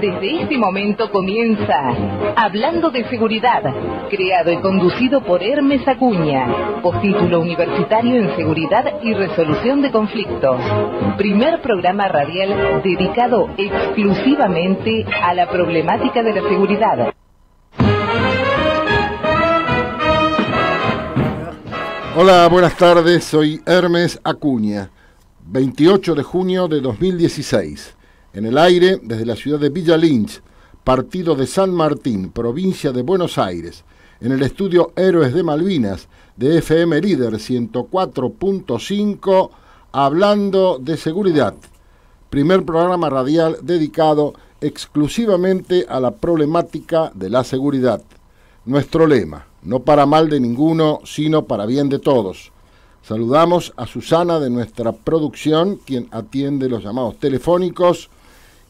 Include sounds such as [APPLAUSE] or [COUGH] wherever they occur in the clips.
Desde este momento comienza Hablando de Seguridad, creado y conducido por Hermes Acuña, postítulo universitario en Seguridad y Resolución de Conflictos. Primer programa radial dedicado exclusivamente a la problemática de la seguridad. Hola, buenas tardes, soy Hermes Acuña, 28 de junio de 2016. En el aire, desde la ciudad de Villa Lynch, partido de San Martín, provincia de Buenos Aires, en el estudio Héroes de Malvinas de FM Líder 104.5, hablando de seguridad. Primer programa radial dedicado exclusivamente a la problemática de la seguridad. Nuestro lema, no para mal de ninguno, sino para bien de todos. Saludamos a Susana de nuestra producción, quien atiende los llamados telefónicos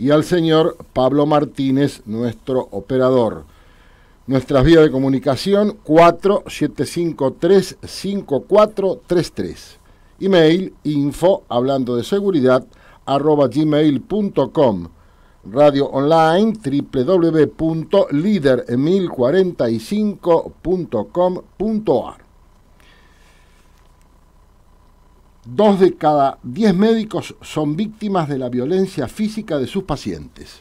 y al señor Pablo Martínez, nuestro operador. Nuestras vías de comunicación 4753-5433. Email info hablando de seguridad arroba gmail.com. Radio online www.lider1045.com.ar Dos de cada diez médicos son víctimas de la violencia física de sus pacientes.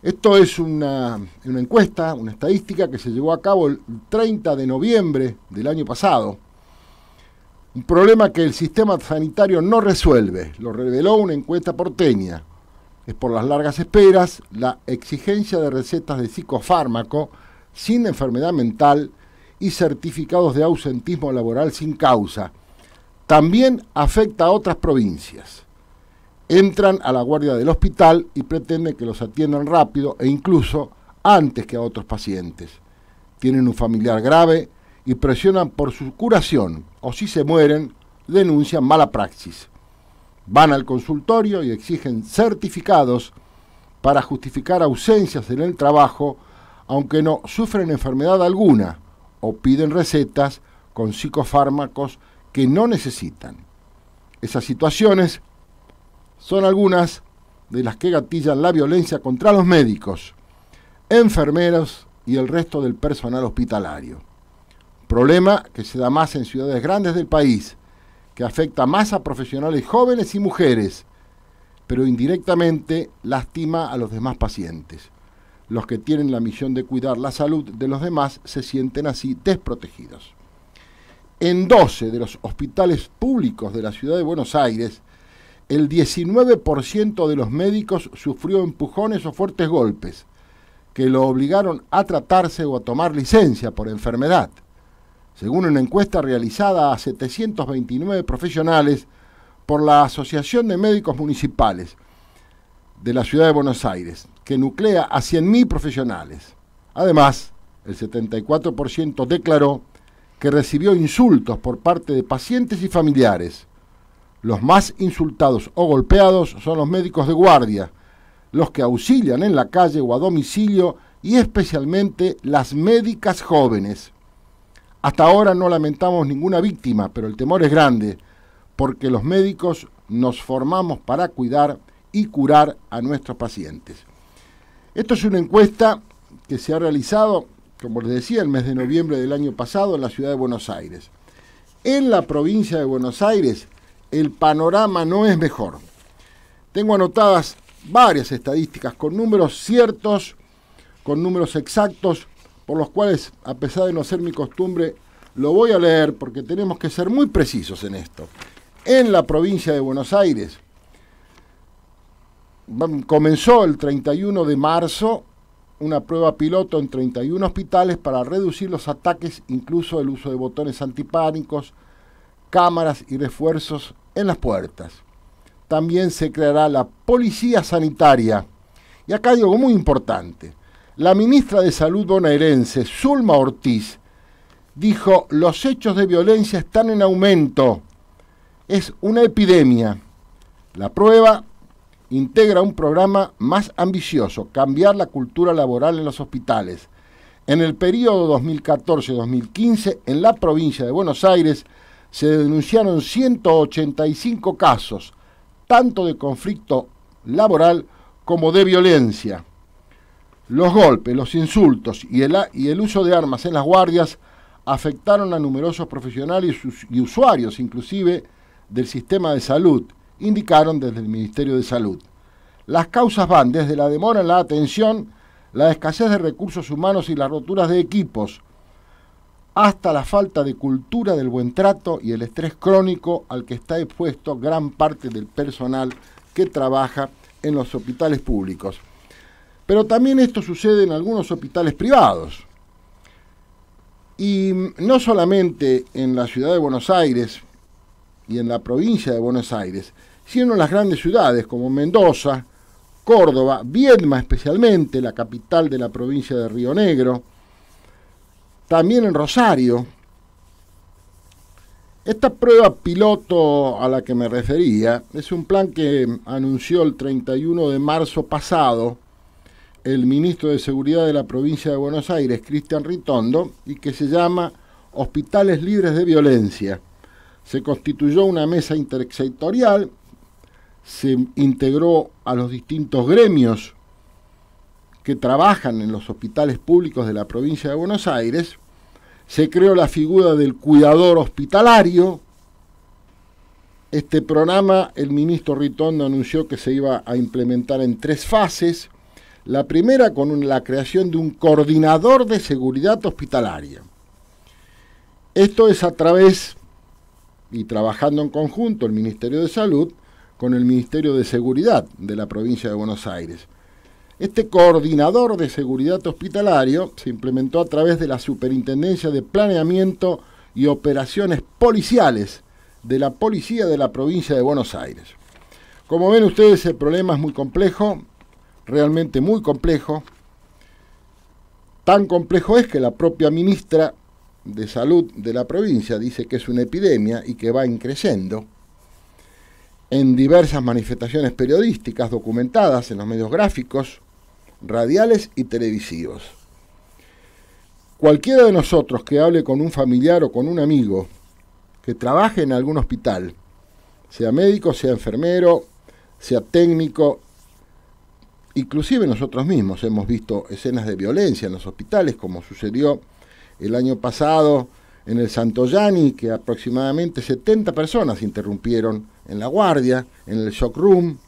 Esto es una, una, encuesta, una estadística que se llevó a cabo el 30 de noviembre del año pasado. Un problema que el sistema sanitario no resuelve, lo reveló una encuesta porteña. Es por las largas esperas, la exigencia de recetas de psicofármaco sin enfermedad mental y certificados de ausentismo laboral sin causa también afecta a otras provincias. Entran a la guardia del hospital y pretenden que los atiendan rápido e incluso antes que a otros pacientes. Tienen un familiar grave y presionan por su curación o si se mueren denuncian mala praxis. Van al consultorio y exigen certificados para justificar ausencias en el trabajo, aunque no sufren enfermedad alguna, o piden recetas con psicofármacos que no necesitan. Esas situaciones son algunas de las que gatillan la violencia contra los médicos, enfermeros y el resto del personal hospitalario. Problema que se da más en ciudades grandes del país, que afecta más a profesionales jóvenes y mujeres, pero indirectamente lastima a los demás pacientes. Los que tienen la misión de cuidar la salud de los demás se sienten así desprotegidos en 12 de los hospitales públicos de la ciudad de Buenos Aires, el 19% de los médicos sufrió empujones o fuertes golpes que lo obligaron a tratarse o a tomar licencia por enfermedad. Según una encuesta realizada a 729 profesionales por la Asociación de Médicos Municipales de la Ciudad de Buenos Aires, que nuclea a 100.000 profesionales. Además, el 74% declaró que recibió insultos por parte de pacientes y familiares. Los más insultados o golpeados son los médicos de guardia, los que auxilian en la calle o a domicilio y especialmente las médicas jóvenes. Hasta ahora no lamentamos ninguna víctima, pero el temor es grande, porque los médicos nos formamos para cuidar y curar a nuestros pacientes. Esto es una encuesta que se ha realizado como les decía, el mes de noviembre del año pasado en la ciudad de Buenos Aires. En la provincia de Buenos Aires el panorama no es mejor. Tengo anotadas varias estadísticas con números ciertos, con números exactos, por los cuales, a pesar de no ser mi costumbre, lo voy a leer porque tenemos que ser muy precisos en esto. En la provincia de Buenos Aires mm, comenzó el 31 de marzo una prueba piloto en 31 hospitales para reducir los ataques, incluso el uso de botones antipánicos, cámaras y refuerzos en las puertas. También se creará la policía sanitaria. Y acá hay algo muy importante. La ministra de Salud bonaerense, Zulma Ortiz, dijo, los hechos de violencia están en aumento. Es una epidemia. La prueba integra un programa más ambicioso, cambiar la cultura laboral en los hospitales. En el periodo 2014-2015, en la provincia de Buenos Aires, se denunciaron 185 casos, tanto de conflicto laboral como de violencia. Los golpes, los insultos y el, y el uso de armas en las guardias afectaron a numerosos profesionales y usuarios, inclusive del sistema de salud, indicaron desde el Ministerio de Salud. Las causas van desde la demora en la atención, la escasez de recursos humanos y las roturas de equipos, hasta la falta de cultura del buen trato y el estrés crónico al que está expuesto gran parte del personal que trabaja en los hospitales públicos. Pero también esto sucede en algunos hospitales privados. Y no solamente en la ciudad de Buenos Aires y en la provincia de Buenos Aires, sino en las grandes ciudades como Mendoza, Córdoba, Viedma especialmente, la capital de la provincia de Río Negro, también en Rosario. Esta prueba piloto a la que me refería es un plan que anunció el 31 de marzo pasado el ministro de Seguridad de la provincia de Buenos Aires, Cristian Ritondo, y que se llama Hospitales Libres de Violencia. Se constituyó una mesa intersectorial se integró a los distintos gremios que trabajan en los hospitales públicos de la provincia de Buenos Aires, se creó la figura del cuidador hospitalario, este programa el ministro Ritondo anunció que se iba a implementar en tres fases. La primera con la creación de un coordinador de seguridad hospitalaria. Esto es a través, y trabajando en conjunto el Ministerio de Salud, con el Ministerio de Seguridad de la provincia de Buenos Aires. Este coordinador de seguridad hospitalario se implementó a través de la Superintendencia de Planeamiento y Operaciones Policiales de la Policía de la provincia de Buenos Aires. Como ven ustedes, el problema es muy complejo, realmente muy complejo. Tan complejo es que la propia ministra de Salud de la provincia dice que es una epidemia y que va increciendo en diversas manifestaciones periodísticas documentadas en los medios gráficos, radiales y televisivos. Cualquiera de nosotros que hable con un familiar o con un amigo que trabaje en algún hospital, sea médico, sea enfermero, sea técnico, inclusive nosotros mismos hemos visto escenas de violencia en los hospitales, como sucedió el año pasado en el Santoyani, que aproximadamente 70 personas interrumpieron en la guardia, en el shock room.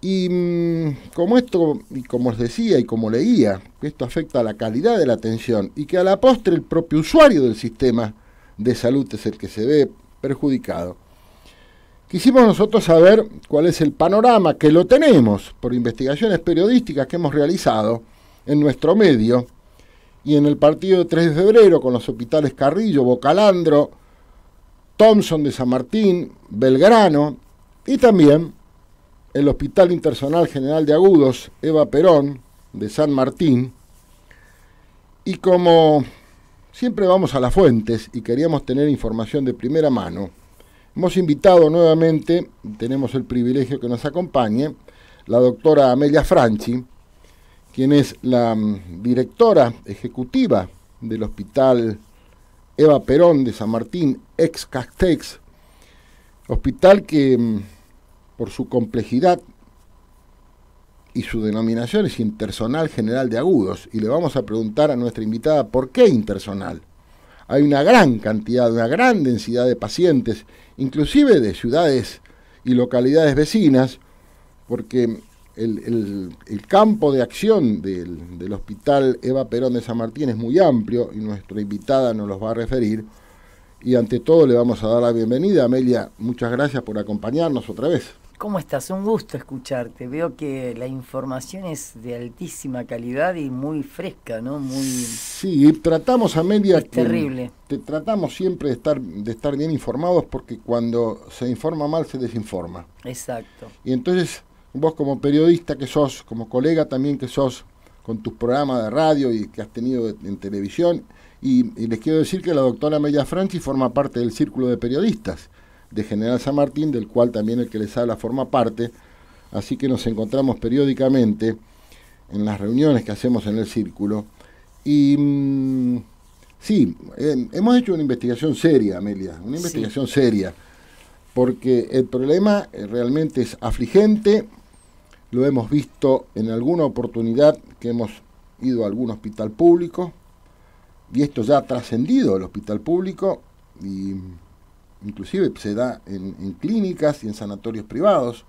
Y mm, como esto, y como os decía y como leía, esto afecta a la calidad de la atención y que a la postre el propio usuario del sistema de salud es el que se ve perjudicado. Quisimos nosotros saber cuál es el panorama que lo tenemos por investigaciones periodísticas que hemos realizado en nuestro medio y en el partido de 3 de febrero con los hospitales Carrillo, Bocalandro, Thompson de San Martín, Belgrano y también el Hospital Internacional General de Agudos, Eva Perón de San Martín. Y como siempre vamos a las fuentes y queríamos tener información de primera mano, hemos invitado nuevamente, tenemos el privilegio que nos acompañe, la doctora Amelia Franchi, quien es la mm, directora ejecutiva del Hospital Eva Perón de San Martín, ex Castex, hospital que mm, por su complejidad y su denominación es Intersonal General de Agudos, y le vamos a preguntar a nuestra invitada por qué Intersonal. Hay una gran cantidad, una gran densidad de pacientes, inclusive de ciudades y localidades vecinas, porque mm, el, campo de acción del, hospital Eva Perón de San Martín es muy amplio y nuestra invitada nos los va a referir. Y ante todo le vamos a dar la bienvenida. Amelia, muchas gracias por acompañarnos otra vez. ¿Cómo estás? Un gusto escucharte. Veo que la información es de altísima calidad y muy fresca, ¿no? Muy Sí, tratamos Amelia es terrible. Te tratamos siempre de estar de estar bien informados porque cuando se informa mal se desinforma. Exacto. Y entonces vos como periodista que sos, como colega también que sos, con tus programas de radio y que has tenido en televisión, y, les quiero decir que la doctora Amelia Franchi forma parte del círculo de periodistas de General San Martín, del cual también el que les habla forma parte, así que nos encontramos periódicamente en las reuniones que hacemos en el círculo. Y mm, sí, em, hemos hecho una investigación seria, Amelia, una investigación seria, porque el problema eh, realmente es afligente, lo hemos visto en alguna oportunidad que hemos ido a algún hospital público y esto ya ha trascendido el hospital público y inclusive se da en, clínicas y en sanatorios privados.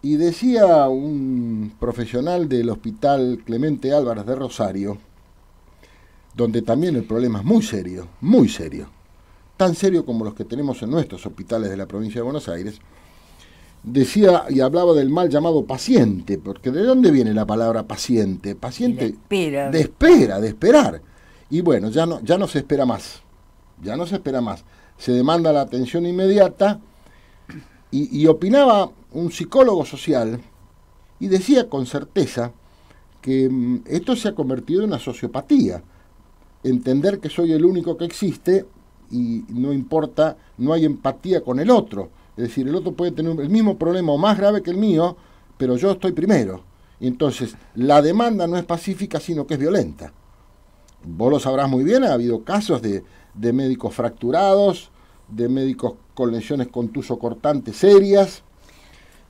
Y decía un profesional del hospital Clemente Álvarez de Rosario, donde también el problema es muy serio, muy serio, tan serio como los que tenemos en nuestros hospitales de la provincia de Buenos Aires, decía y hablaba del mal llamado paciente, porque ¿de dónde viene la palabra paciente? Paciente de, espera. de esperar. Y bueno, ya no, ya no se espera más, ya no se espera más. Se demanda la atención inmediata y opinaba un psicólogo social y decía con certeza que mm, esto se ha convertido en una sociopatía. Entender que soy el único que existe y no importa, no hay empatía con el otro es decir, el otro puede tener el mismo problema o más grave que el mío, pero yo estoy primero. Y entonces, la demanda no es pacífica, sino que es violenta. Vos lo sabrás muy bien, ha habido casos de, de médicos fracturados, de médicos con lesiones contuso cortantes serias,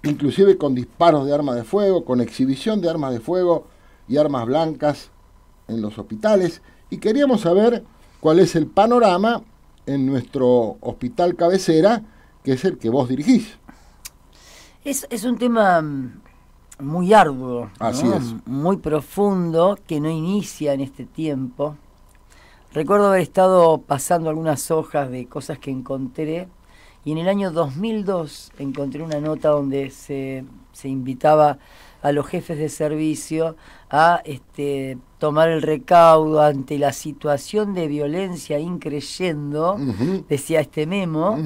inclusive con disparos de armas de fuego, con exhibición de armas de fuego y armas blancas en los hospitales. Y queríamos saber cuál es el panorama en nuestro hospital cabecera que es el que vos dirigís. Es, un tema mm, muy arduo, muy profundo, que no inicia en este tiempo. Recuerdo haber estado pasando algunas hojas de cosas que encontré y en el año 2002 encontré una nota donde se, se invitaba a los jefes de servicio a este, tomar el recaudo ante la situación de violencia increyendo, decía este memo,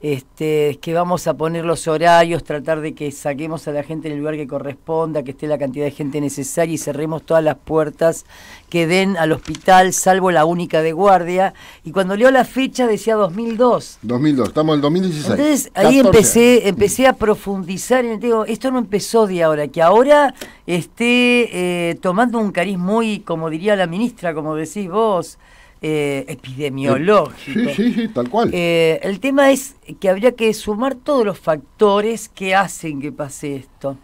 este, que vamos a poner los horarios, tratar de que saquemos a la gente en el lugar que corresponda, que esté la cantidad de gente necesaria y cerremos todas las puertas que den al hospital, salvo la única de guardia. Y cuando leo la fecha decía 2002. 2002, estamos en el 2016. Entonces ahí empecé, empecé a profundizar y esto no empezó de ahora, que ahora esté... Eh, eh, tomando un cariz muy, como diría la ministra, como decís vos, eh, epidemiológico. Sí, sí, tal cual. Eh, el tema es que habría que sumar todos los factores que hacen que pase esto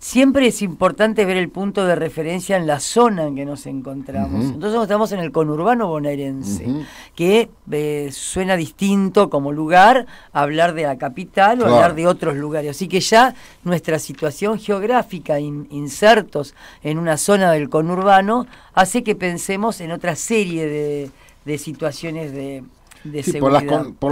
siempre es importante ver el punto de referencia en la zona en que nos encontramos. Entonces estamos en el conurbano bonaerense, que eh, suena distinto como lugar hablar de la capital o hablar de otros lugares. Así que ya nuestra situación geográfica, insertos en una zona del conurbano, hace que pensemos en otra serie de situaciones de por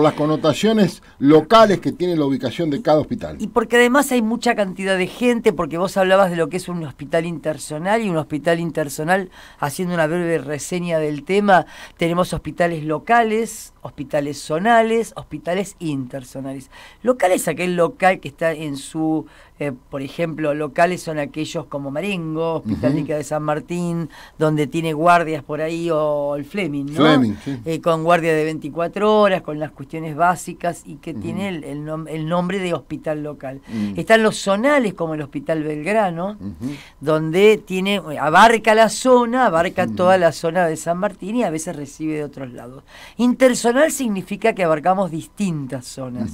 las, connotaciones locales que tiene la ubicación de cada hospital. Y porque además hay mucha cantidad de gente, porque vos hablabas de lo que es un hospital intersonal y un hospital intersonal, haciendo una breve reseña del tema, tenemos hospitales locales, hospitales zonales, hospitales intersonales. Local es aquel local que está en su eh, por ejemplo, locales son aquellos como Marengo, Hospital de San Martín, donde tiene guardias por ahí, o el Fleming, ¿no? Fleming, eh, con guardia de 24 horas, con las cuestiones básicas y que tiene el, nombre de hospital local. Mm. Están los zonales, como el Hospital Belgrano, donde tiene, eh, abarca la zona, abarca toda la zona de San Martín y a veces recibe de otros lados. Interzonal significa que abarcamos distintas zonas.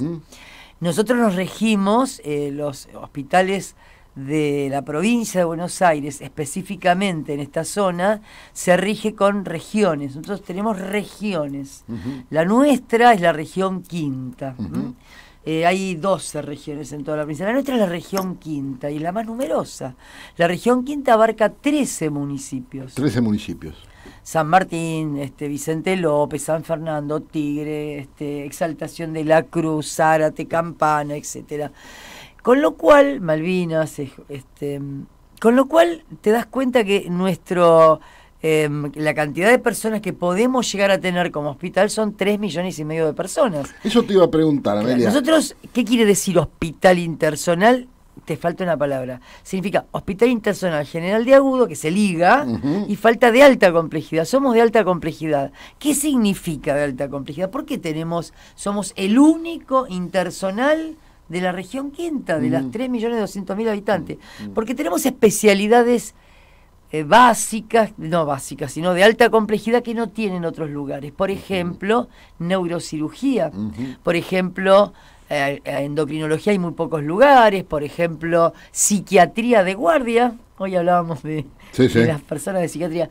Nosotros nos regimos, eh, los hospitales de la provincia de Buenos Aires, específicamente en esta zona, se rige con regiones. Nosotros tenemos regiones. La nuestra es la región quinta. Eh, hay 12 regiones en toda la provincia. La nuestra es la región quinta y la más numerosa. La región quinta abarca 13 municipios. 13 municipios. San Martín, este, Vicente López, San Fernando, Tigre, este, Exaltación de la Cruz, Zárate, Campana, etcétera. Con lo cual, Malvinas, este, con lo cual te das cuenta que nuestro em, la cantidad de personas que podemos llegar a tener como hospital son 3 millones y medio de personas. Eso te iba a preguntar, Amelia. Nosotros, ¿qué quiere decir hospital intersonal? te falta una palabra. Significa Hospital Internacional General de Agudo, que se liga, y falta de alta complejidad. Somos de alta complejidad. ¿Qué significa de alta complejidad? ¿Por qué tenemos, somos el único intersonal de la región quinta, de las 3.200.000 habitantes? Porque tenemos especialidades eh, básicas, no básicas, sino de alta complejidad que no tienen otros lugares. Por ejemplo, neurocirugía. Por ejemplo, eh, eh, endocrinología hay muy pocos lugares, por ejemplo, psiquiatría de guardia, hoy hablábamos de, de las personas de psiquiatría.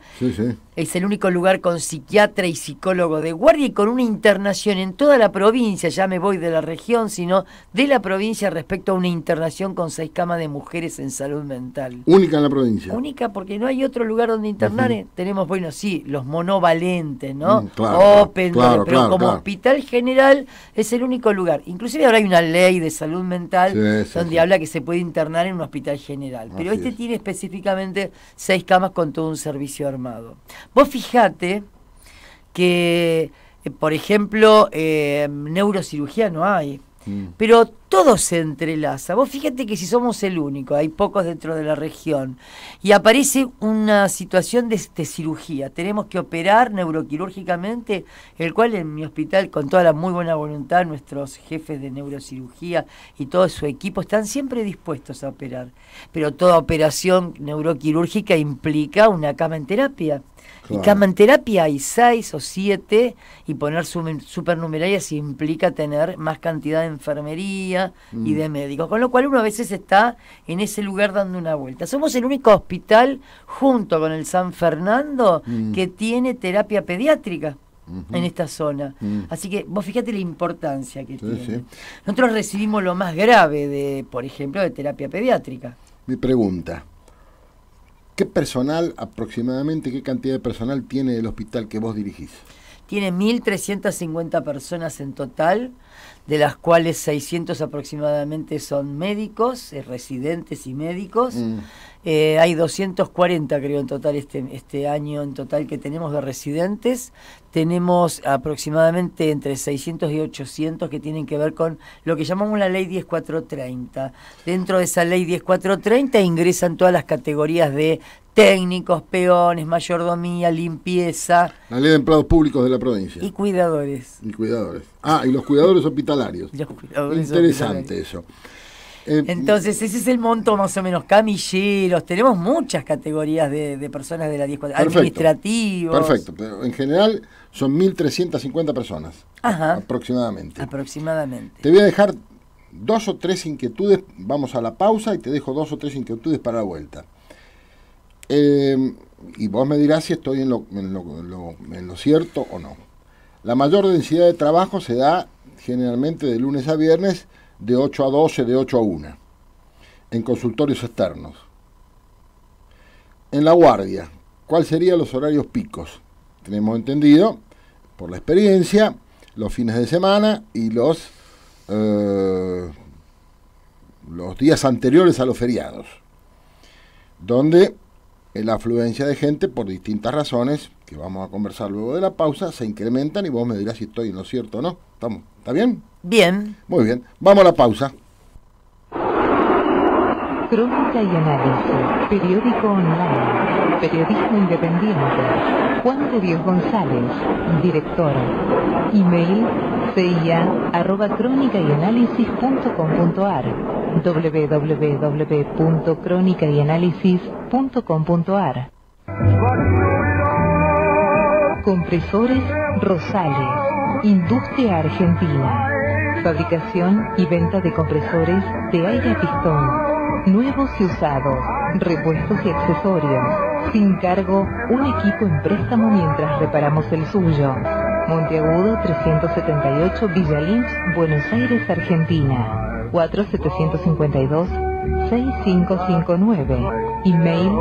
es el único lugar con psiquiatra y psicólogo de guardia y con una internación en toda la provincia, ya me voy de la región, sino de la provincia respecto a una internación con seis camas de mujeres en salud mental. Única en la provincia. Única porque no hay otro lugar donde internar. ¿eh? Tenemos, bueno, sí, los monovalentes, ¿no? Mm, claro, Open, pero como hospital general es el único lugar. Inclusive ahora hay una ley de salud mental donde habla que se puede internar en un hospital general. Pero este tiene específicamente seis camas con todo un servicio armado. Vos fijate que, eh, por ejemplo, eh, neurocirugía no hay, mm. pero todo se entrelaza. Vos fíjate que si somos el único, hay pocos dentro de la región, y aparece una situación de, cirugía, tenemos que operar neuroquirúrgicamente, el cual en mi hospital, con toda la muy buena voluntad, nuestros jefes de neurocirugía y todo su equipo están siempre dispuestos a operar. Pero toda operación neuroquirúrgica implica una cama en terapia. Y cama en terapia hay seis o siete, y poner supernumerarias implica tener más cantidad de enfermería, y mm. de médicos, con lo cual uno a veces está en ese lugar dando una vuelta. Somos el único hospital junto con el San Fernando mm. que tiene terapia pediátrica. en esta zona. Mm. Así que vos fíjate la importancia que tiene. Nosotros recibimos lo más grave de, por ejemplo, de terapia pediátrica. Mi pregunta. ¿Qué personal aproximadamente, qué cantidad de personal tiene el hospital que vos dirigís? Tiene 1.350 personas en total de las cuales 600 aproximadamente son médicos, eh, residentes y médicos. Mm. Eh, hay 240 creo en total este, este año en total que tenemos de residentes. Tenemos aproximadamente entre 600 y 800 que tienen que ver con lo que llamamos la ley 10430. Dentro de esa ley 10430 ingresan todas las categorías de técnicos, peones, mayordomía, limpieza. La ley de empleados públicos de la provincia. Y cuidadores. Y cuidadores. Ah, y los cuidadores hospitalarios. Los Interesante eso. Eh, Entonces, ese es el monto más o menos. Camilleros, tenemos muchas categorías de, personas de la 10 perfecto, Perfecto, pero en general son 1.350 personas. Ajá, aproximadamente. Aproximadamente. Te voy a dejar dos o tres inquietudes. Vamos a la pausa y te dejo dos o tres inquietudes para la vuelta. Eh, y vos me dirás si estoy en lo cierto o no. La mayor densidad de trabajo se da generalmente de lunes a viernes de 8 a 12, de 8 a 1, en consultorios externos. En la guardia, ¿cuáles serían los horarios picos? Tenemos entendido, por la experiencia, los fines de semana y los, eh, los días anteriores a los feriados, donde la afluencia de gente, por distintas razones, que vamos a conversar luego de la pausa, se incrementan y vos me dirás si estoy en lo cierto o no. ¿Estamos? ¿Está bien? Bien. Muy bien. Vamos a la pausa. Crónica y análisis. Periódico online. Periodismo independiente. Juan de Dios González, director. Email y ar. Compresores Rosales, Industria Argentina. Fabricación y venta de compresores de aire a pistón. Nuevos y usados, repuestos y accesorios. Sin cargo, un equipo en préstamo mientras reparamos el suyo. Monteagudo 378 Villa Lynch, Buenos Aires, Argentina. 4752 6559 Email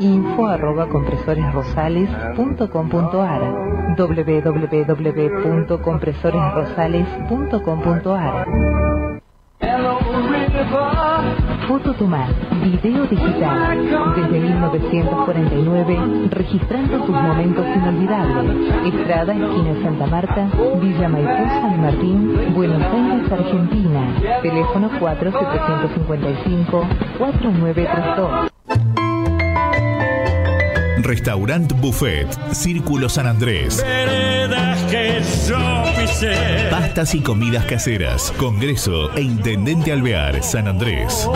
info arroba compresoresrosales.com.ar www.compresoresrosales.com.ar Foto Tomás, video digital. Desde 1949, registrando sus momentos inolvidables. Estrada, esquina Santa Marta, Villa Maipú, San Martín, Buenos Aires, Argentina. Teléfono 4755 4932 Restaurant Buffet, Círculo San Andrés. Pastas y comidas caseras, Congreso e Intendente Alvear, San Andrés.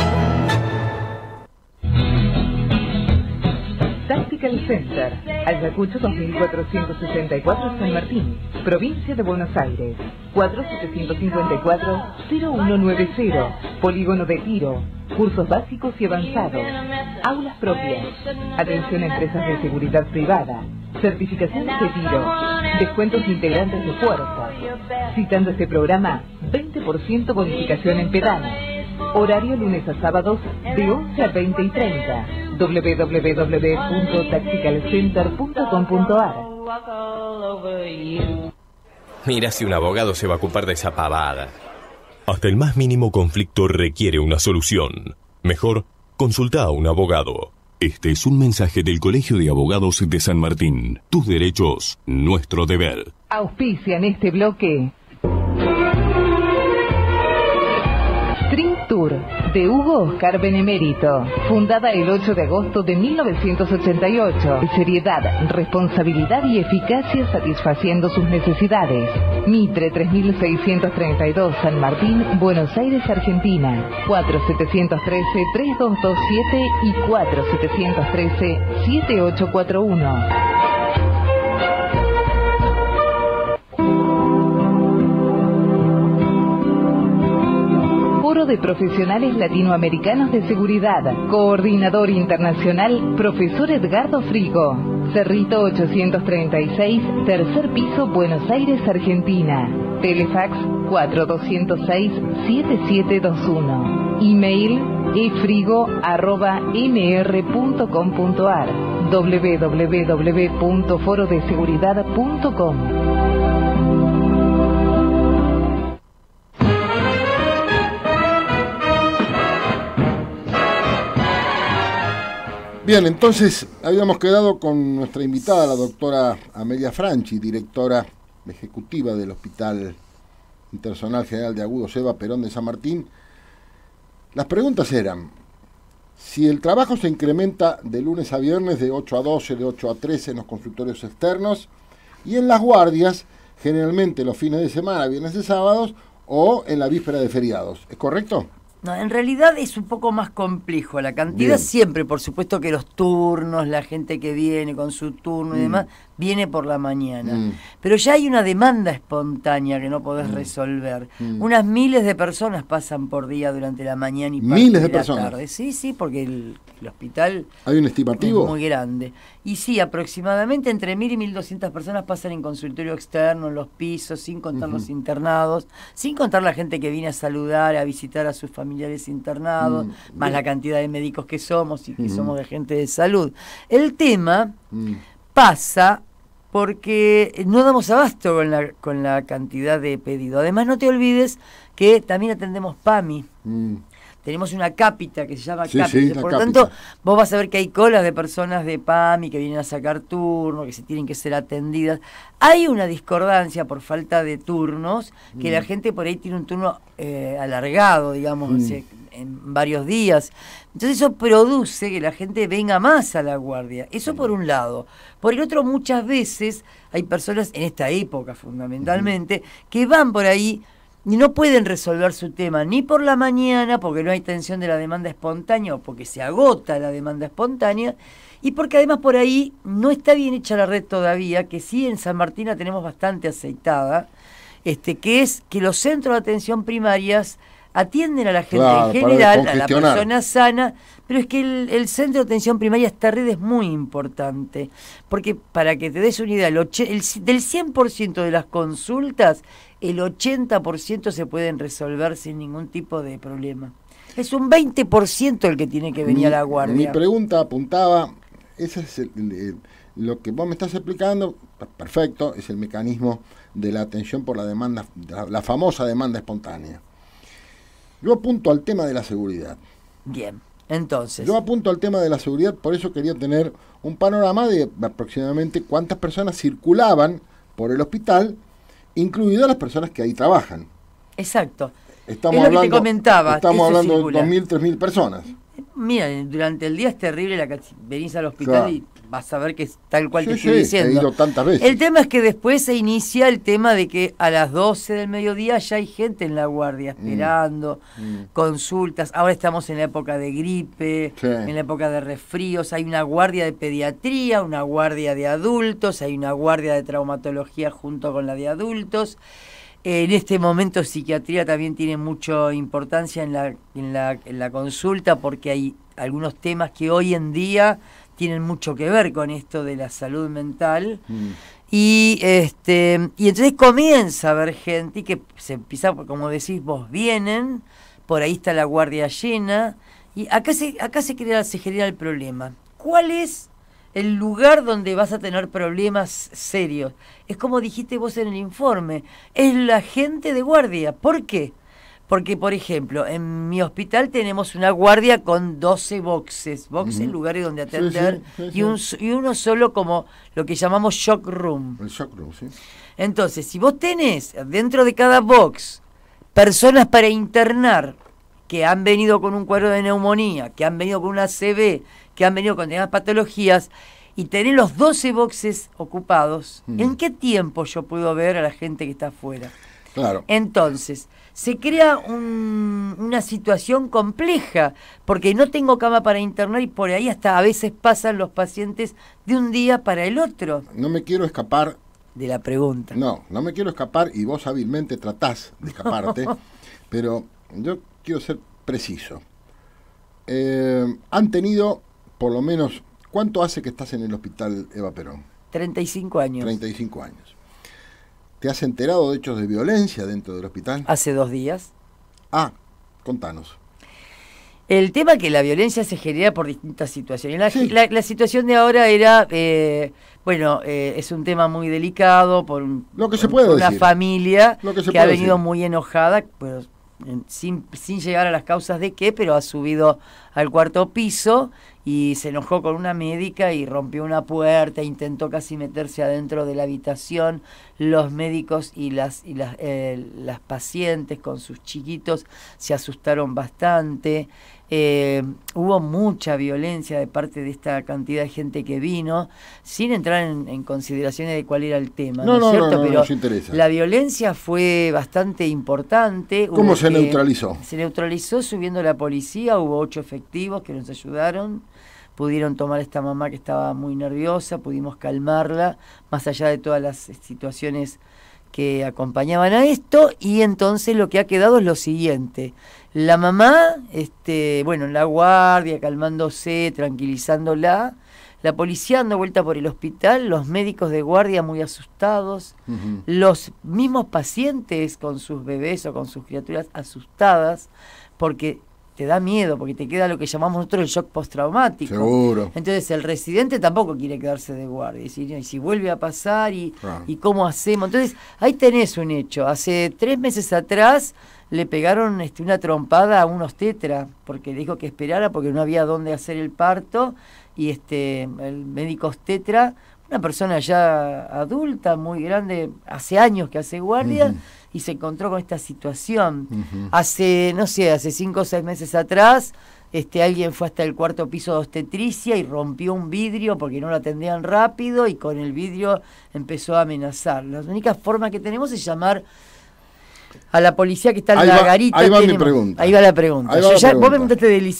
Center, Ayacucho 2464 San Martín, provincia de Buenos Aires, 4754-0190, polígono de tiro, cursos básicos y avanzados, aulas propias, atención a empresas de seguridad privada, certificaciones de tiro, descuentos integrantes de fuerza, citando este programa, 20% bonificación en pedales, horario lunes a sábados de 11 a 20 y 30 www.tacticalcenter.com.ar Mira si un abogado se va a ocupar de esa pavada. Hasta el más mínimo conflicto requiere una solución. Mejor, consulta a un abogado. Este es un mensaje del Colegio de Abogados de San Martín. Tus derechos, nuestro deber. Auspicia en este bloque. de Hugo Oscar Benemérito, fundada el 8 de agosto de 1988. Seriedad, responsabilidad y eficacia satisfaciendo sus necesidades. Mitre 3632 San Martín, Buenos Aires, Argentina. 4713-3227 y 4713-7841. Foro de Profesionales Latinoamericanos de Seguridad. Coordinador Internacional, profesor Edgardo Frigo. Cerrito 836, tercer piso, Buenos Aires, Argentina. Telefax 4206-7721. Email efrigo.mr.com.ar www.forodeseguridad.com Bien, entonces habíamos quedado con nuestra invitada, la doctora Amelia Franchi, directora ejecutiva del Hospital Internacional General de Agudos Seba Perón de San Martín. Las preguntas eran, si el trabajo se incrementa de lunes a viernes de 8 a 12, de 8 a 13 en los consultorios externos y en las guardias, generalmente los fines de semana, viernes y sábados, o en la víspera de feriados, ¿es correcto? No, en realidad es un poco más complejo. La cantidad siempre, por supuesto que los turnos, la gente que viene con su turno y mm. demás, viene por la mañana. Mm. Pero ya hay una demanda espontánea que no podés mm. resolver. Mm. Unas miles de personas pasan por día durante la mañana y miles tarde. de, de personas. Sí, sí, porque el, hospital es muy grande. Y sí, aproximadamente entre mil y 1200 personas pasan en consultorio externo, en los pisos, sin contar los internados, sin contar la gente que viene a saludar, a visitar a sus familiares internados, más la cantidad de médicos que somos y que somos de gente de salud. El tema pasa porque no damos abasto con la, con la cantidad de pedido. Además, no te olvides que también atendemos PAMI. Mm. Tenemos una cápita que se llama cápita. Por lo tanto, vos vas a ver que hay colas de personas de PAMI que vienen a sacar turno, que se tienen que ser atendidas. Hay una discordancia por falta de turnos, que la mm. gente por ahí tiene un turno eh, alargado, digamos, mm en varios días. Entonces eso produce que la gente venga más a la guardia. Eso por un lado. Por el otro, muchas veces hay personas en esta época fundamentalmente que van por ahí y no pueden resolver su tema ni por la mañana porque no hay tensión de la demanda espontánea o porque se agota la demanda espontánea y porque además por ahí no está bien hecha la red todavía, que sí en San Martín la tenemos bastante aceitada, este, que es que los centros de atención primarias atienden a la gente en general, a la persona sana, pero es que el, centro de atención primaria esta red es muy importante, porque para que te des una idea, el del 100% de las consultas, el 80% se pueden resolver sin ningún tipo de problema. Es un 20% el que tiene que venir a la guardia. Mi pregunta apuntaba, eso es lo que vos me estás explicando, perfecto, es el mecanismo de la atención por la demanda, la famosa demanda espontánea yo apunto al tema de la seguridad. Bien, entonces. Yo apunto al tema de la seguridad, por eso quería tener un panorama de aproximadamente cuántas personas circulaban por el hospital, incluidas las personas que ahí trabajan. Exacto. Estamos hablando, que te comentaba. Estamos hablando de 2.000, 3.000 personas. Mira, durante el día es terrible la que venís al hospital y vas a ver que es tal cual te estoy diciendo. El tema es que después se inicia el tema de que a las 12 del mediodía ya hay gente en la guardia mm. esperando, mm. consultas. Ahora estamos en la época de gripe, en la época de resfríos. Hay una guardia de pediatría, una guardia de adultos, hay una guardia de traumatología junto con la de adultos. En este momento psiquiatría también tiene mucha importancia en la, en la, en la consulta porque hay algunos temas que hoy en día tienen mucho que ver con esto de la salud mental. Mm. Y, este, y entonces comienza a ver gente y que se empieza, como decís vos, vienen, por ahí está la guardia llena, y acá se, acá se, crea, se genera el problema. ¿Cuál es el lugar donde vas a tener problemas serios? Es como dijiste vos en el informe, es la gente de guardia. ¿Por qué? Porque, por ejemplo, en mi hospital tenemos una guardia con 12 boxes, boxes, lugares donde atender, y, uno solo como lo que llamamos shock room. El shock room, sí. Entonces, si vos tenés dentro de cada box personas para internar que han venido con un cuadro de neumonía, que han venido con una CV, que han venido con demás patologías, y tenés los 12 boxes ocupados, ¿en qué tiempo yo puedo ver a la gente que está afuera? Claro. Entonces, se crea una situación compleja, porque no tengo cama para internar y por ahí hasta a veces pasan los pacientes de un día para el otro. No me quiero escapar. De la pregunta. No, no me quiero escapar y vos hábilmente tratás de escaparte, [LAUGHS] pero yo quiero ser preciso. Eh, han tenido, por lo menos, ¿cuánto hace que estás en el hospital Eva Perón? 35 años. 35 años. ¿Te has enterado de hechos de violencia dentro del hospital? Hace dos días. Ah, contanos. El tema que la violencia se genera por distintas situaciones. La, la, situación de ahora era, eh, bueno, eh, es un tema muy delicado por, una familia que, ha venido muy enojada, pero sin, sin, llegar a las causas de qué, pero ha subido al cuarto piso y se enojó con una médica y rompió una puerta, intentó casi meterse adentro de la habitación. Los médicos y las, y las, eh, las pacientes con sus chiquitos se asustaron bastante. Eh, hubo mucha violencia de parte de esta cantidad de gente que vino, sin entrar en, consideraciones de cuál era el tema. No, no, no, nos interesa. La violencia fue bastante importante. ¿Cómo se neutralizó? Se neutralizó subiendo la policía, hubo ocho efectivos que nos ayudaron pudieron tomar a esta mamá que estaba muy nerviosa, pudimos calmarla, más allá de todas las situaciones que acompañaban a esto y entonces lo que ha quedado es lo siguiente. La mamá, este, bueno, en la guardia, calmándose, tranquilizándola, la policía dando vuelta por el hospital, los médicos de guardia muy asustados, los mismos pacientes con sus bebés o con sus criaturas asustadas porque te da miedo porque te queda lo que llamamos nosotros el shock postraumático. Seguro. Entonces el residente tampoco quiere quedarse de guardia. Y si, vuelve a pasar y, cómo hacemos. Entonces ahí tenés un hecho. Hace tres meses atrás le pegaron este, una trompada a unos tetra porque dijo que esperara porque no había dónde hacer el parto y este el médico tetra una persona ya adulta, muy grande, hace años que hace guardia, y se encontró con esta situación. Hace, no sé, hace cinco o seis meses atrás, este, alguien fue hasta el cuarto piso de obstetricia y rompió un vidrio porque no lo atendían rápido y con el vidrio empezó a amenazar. La única forma que tenemos es llamar a la policía que está en la garita. Ahí va mi pregunta. Ahí va la pregunta. Vos me preguntaste de,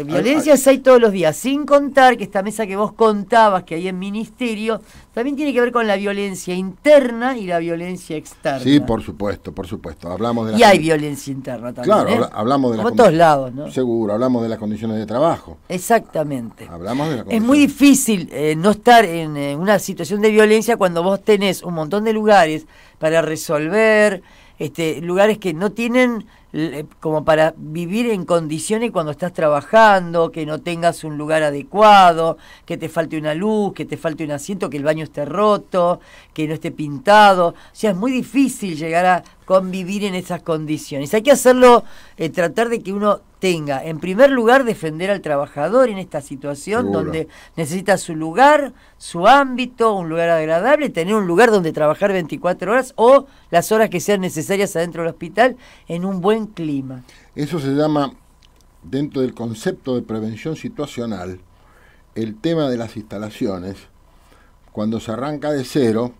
eh, violencias, hay todos los días, sin contar que esta mesa que vos contabas que hay en Ministerio también tiene que ver con la violencia interna y la violencia externa. Sí, por supuesto, por supuesto. Hablamos y hay violencia interna también. Claro, ¿eh? hablamos de Como todos lados, ¿no? Seguro, hablamos de las condiciones de trabajo. Exactamente. Hablamos Es muy difícil eh, no estar en una situación de violencia cuando vos tenés un montón de lugares para resolver este, lugares que no tienen eh, como para vivir en condiciones cuando estás trabajando, que no tengas un lugar adecuado, que te falte una luz, que te falte un asiento, que el baño esté roto, que no esté pintado. O sea, es muy difícil llegar a convivir en esas condiciones. Hay que hacerlo, eh, tratar de que uno tenga, en primer lugar, defender al trabajador en esta situación donde necesita su lugar, su ámbito, un lugar agradable, tener un lugar donde trabajar 24 horas o las horas que sean necesarias adentro del hospital en un buen clima. Eso se llama, dentro del concepto de prevención situacional, el tema de las instalaciones, cuando se arranca de cero,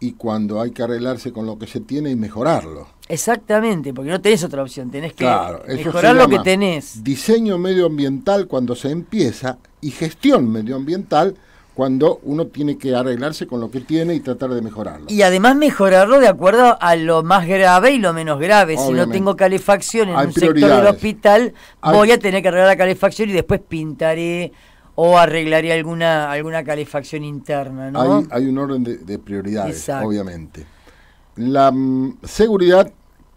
y cuando hay que arreglarse con lo que se tiene y mejorarlo. Exactamente, porque no tenés otra opción, tenés que mejorar lo que tenés. Diseño medioambiental cuando se empieza y gestión medioambiental cuando uno tiene que arreglarse con lo que tiene y tratar de mejorarlo. Y además mejorarlo de acuerdo a lo más grave y lo menos grave. Si no tengo calefacción en un sector del hospital, voy a tener que arreglar la calefacción y después pintaré, o arreglaría alguna, alguna calefacción interna. ¿no? Hay, un orden de, prioridades, obviamente. La mm, seguridad,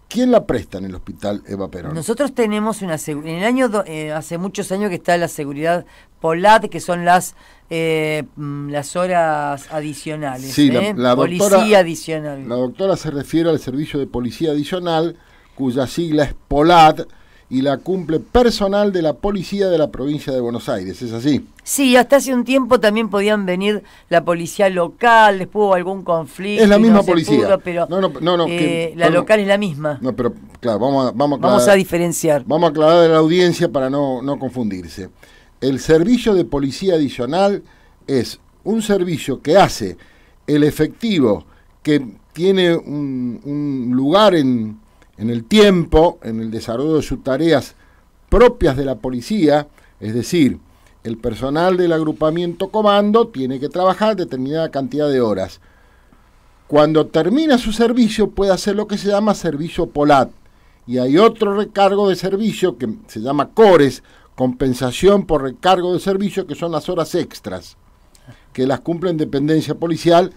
¿quién la presta en el hospital Eva Perón? Nosotros tenemos una seguridad, en el año, eh, hace muchos años que está la seguridad POLAT, que son las, eh, mm, las horas adicionales. Sí, la, ¿eh? policía adicional. La doctora se refiere al servicio de policía adicional, cuya sigla es POLAT y la cumple personal de la policía de la provincia de Buenos Aires, ¿es así? Sí, hasta hace un tiempo también podían venir la policía local, después hubo algún conflicto. Es la misma policía. pero no, no, no, eh, la local es la misma. No, pero claro, vamos a, vamos vamos a diferenciar. Vamos a aclarar en la audiencia para no, confundirse. El servicio de policía adicional es un servicio que hace el efectivo que tiene un lugar en, en el tiempo, en el desarrollo de sus tareas propias de la policía, es decir, el personal del agrupamiento comando tiene que trabajar determinada cantidad de horas. Cuando termina su servicio puede hacer lo que se llama servicio POLAT. Y hay otro recargo de servicio que se llama CORES, compensación por recargo de servicio, que son las horas extras, que las cumple en dependencia policial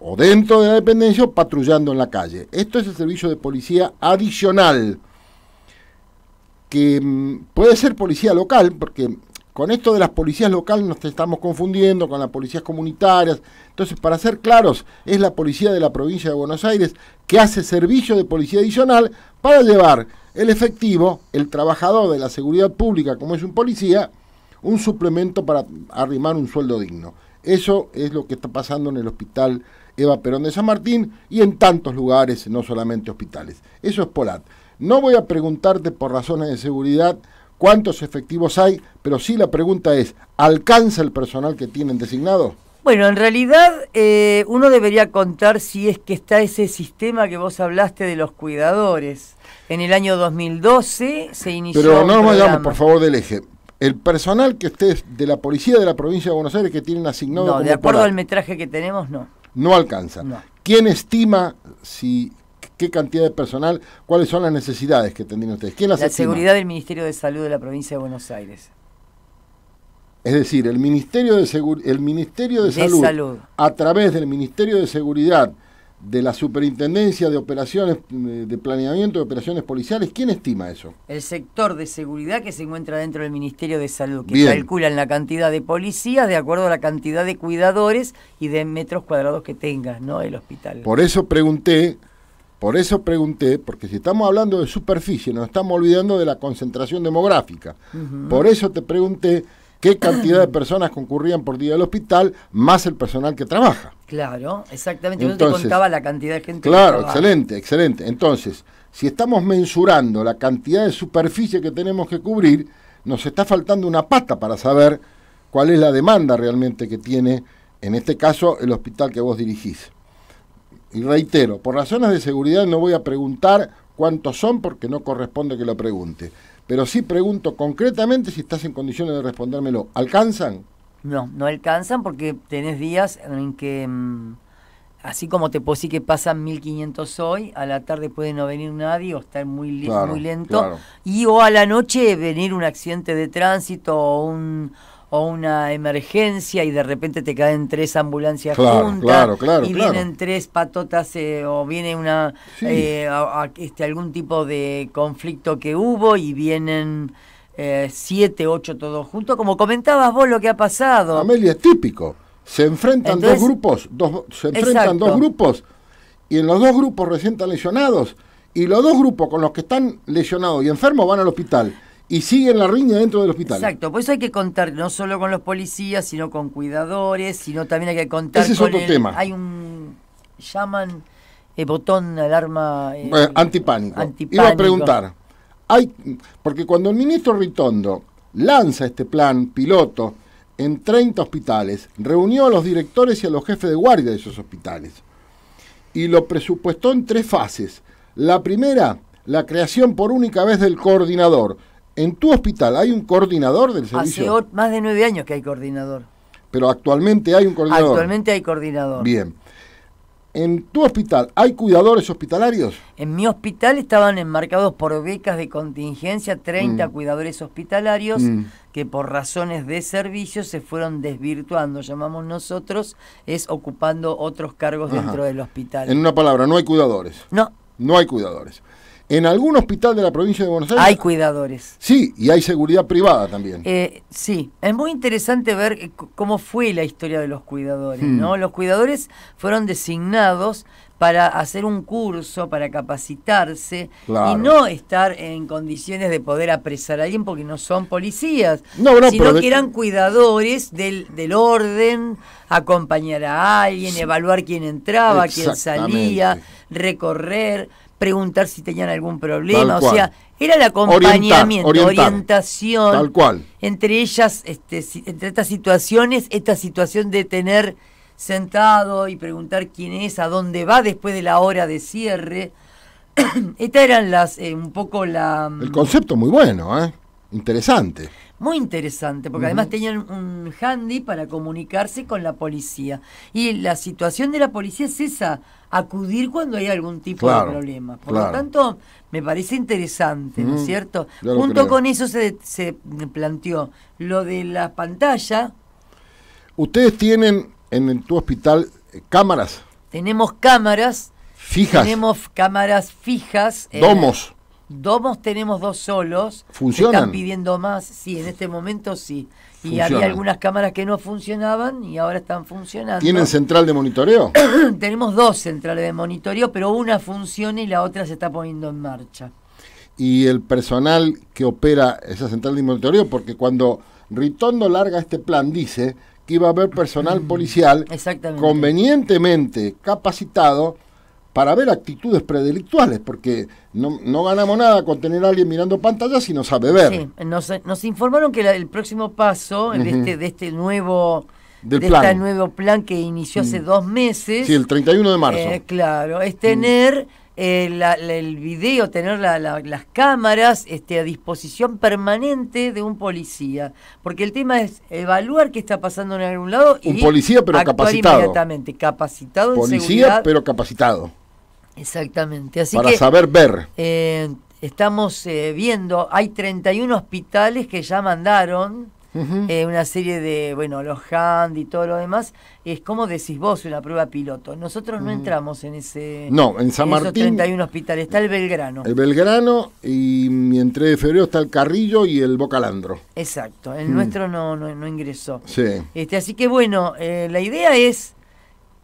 o dentro de la dependencia o patrullando en la calle. Esto es el servicio de policía adicional, que mm, puede ser policía local, porque con esto de las policías locales nos estamos confundiendo con las policías comunitarias. Entonces, para ser claros, es la policía de la provincia de Buenos Aires que hace servicio de policía adicional para llevar el efectivo, el trabajador de la seguridad pública, como es un policía, un suplemento para arrimar un sueldo digno. Eso es lo que está pasando en el hospital Eva Perón de San Martín y en tantos lugares, no solamente hospitales. Eso es Polat. No voy a preguntarte por razones de seguridad cuántos efectivos hay, pero sí la pregunta es, ¿alcanza el personal que tienen designado? Bueno, en realidad eh, uno debería contar si es que está ese sistema que vos hablaste de los cuidadores. En el año 2012 se inició. Pero no nos vayamos, por favor, del eje. El personal que esté de la policía de la provincia de Buenos Aires que tienen asignado. No, de acuerdo al metraje que tenemos, no. No alcanza. ¿Quién estima si qué cantidad de personal, cuáles son las necesidades que tendrían ustedes? ¿Quién las la seguridad del Ministerio de Salud de la provincia de Buenos Aires. Es decir, el Ministerio de, el Ministerio de, Salud, a través del Ministerio de Seguridad de la Superintendencia de Operaciones eh, de Planeamiento de Operaciones Policiales, ¿quién estima eso? El sector de seguridad que se encuentra dentro del Ministerio de Salud, que calcula calculan la cantidad de policías de acuerdo a la cantidad de cuidadores y de metros cuadrados que tenga ¿no? El hospital. Por eso pregunté, por eso pregunté, porque si estamos hablando de superficie, nos estamos olvidando de la concentración demográfica. Por eso te pregunté qué cantidad de personas concurrían por día al hospital, más el personal que trabaja. Claro, exactamente. te contaba la cantidad de gente claro, Claro, excelente, excelente. Entonces, si estamos mensurando la cantidad de superficie que tenemos que cubrir, nos está faltando una pata para saber cuál es la demanda realmente que tiene, en este caso, el hospital que vos dirigís. Y reitero, por razones de seguridad no voy a preguntar cuántos son porque no corresponde que lo pregunte pero sí pregunto concretamente si estás en condiciones de respondérmelo. ¿Alcanzan? No, no alcanzan porque tenés días en que, mm, así como te posí que pasan 1500 hoy, a la tarde puede no venir nadie o estar muy, muy lento, y o a la noche venir un accidente de tránsito o un o una emergencia y de repente te caen tres ambulancias juntas y vienen tres patotas eh, o viene una eh, este, algún tipo de conflicto que hubo y vienen eh, siete, ocho todos juntos, como comentabas vos lo que ha pasado. Amelia, es típico. Se enfrentan dos grupos, dos, se enfrentan dos grupos y en los dos grupos recién están lesionados y los dos grupos con los que están lesionados y enfermos van al hospital y siguen la riña dentro del hospital. Exacto, por eso hay que contar no solo con los policías, sino con cuidadores, sino también hay que contar Ese es otro tema. Hay un llaman el eh, botón alarma antipánico. Eh, eh, antipánico. Iba a preguntar. Hay porque cuando el ministro Ritondo lanza este plan piloto en 30 hospitales, reunió a los directores y a los jefes de guardia de esos hospitales y lo presupuestó en tres fases. La primera, la creación por única vez del coordinador, en tu hospital hay un coordinador del servicio. Hace más de nueve años que hay coordinador. Pero actualmente hay un coordinador. Actualmente hay coordinador. Bien. ¿En tu hospital hay cuidadores hospitalarios? En mi hospital estaban enmarcados por becas de contingencia 30 mm. cuidadores hospitalarios mm. que por razones de servicio se fueron desvirtuando, llamamos nosotros, es ocupando otros cargos dentro del hospital. En una palabra, no hay cuidadores. No. No hay cuidadores. En algún hospital de la provincia de Buenos Aires. Hay cuidadores. Sí, y hay seguridad privada también. Eh, sí, es muy interesante ver eh, cómo fue la historia de los cuidadores. Hmm. ¿no? Los cuidadores fueron designados para hacer un curso, para capacitarse y no estar en condiciones de poder apresar a alguien porque no son policías, no, no, sino que eran cuidadores del, del, orden, acompañar a alguien, evaluar quién entraba, quién salía, recorrer preguntar si tenían algún problema, o sea, era el acompañamiento, orientación, tal cual. entre ellas, este, entre estas situaciones, esta situación de tener sentado y preguntar quién es, a dónde va después de la hora de cierre. [CLEARS THROAT] Estas eran las, eh, un poco la... El concepto muy bueno, ¿eh? Interesante muy interesante, porque además tenían un handy para comunicarse con la policía. Y la situación de la policía es esa, acudir cuando hay algún tipo de problema. Por lo tanto, me parece interesante, ¿no es cierto? Junto con eso se, se planteó lo de la pantalla. Ustedes tienen en tu hospital eh, cámaras. Tenemos cámaras. Fijas. Tenemos cámaras fijas. Eh, domos. Domos tenemos dos solos. ¿Funcionan? Están pidiendo más, sí, en este momento sí. Y había algunas cámaras que no funcionaban y ahora están funcionando. ¿Tienen central de monitoreo? [CLEARS THROAT] Tenemos dos centrales de monitoreo, pero una funciona y la otra se está poniendo en marcha. Y el personal que opera esa central de monitoreo, porque cuando Ritondo larga este plan, dice que iba a haber personal [CLEARS THROAT] policial convenientemente capacitado para ver actitudes predelictuales, porque no, ganamos nada con tener a alguien mirando pantalla si no sabe ver. Sí, nos, informaron que el próximo paso este, de, este, nuevo... plan. Este nuevo plan que inició hace mm. dos meses. Sí, el 31 de marzo. Eh, claro, es mm. tener eh, el video, tener las cámaras este, a disposición permanente de un policía. Porque el tema es evaluar qué está pasando en algún lado. Un policía, pero capacitado. Inmediatamente, capacitado policía, en seguridad. pero capacitado. Exactamente. Así Para saber ver. Eh, estamos eh, viendo, hay 31 hospitales que ya mandaron eh, una serie de, bueno, los HAND y todo lo demás. Es como decís vos una prueba piloto. Nosotros no mm. entramos en ese. No, en San en Martín. Esos 31 hospitales. Está el Belgrano. El Belgrano y mientras febrero está el Carrillo y el Bocalandro. Exacto. El mm. nuestro no, no, no ingresó. Sí. Este, así que bueno, la idea es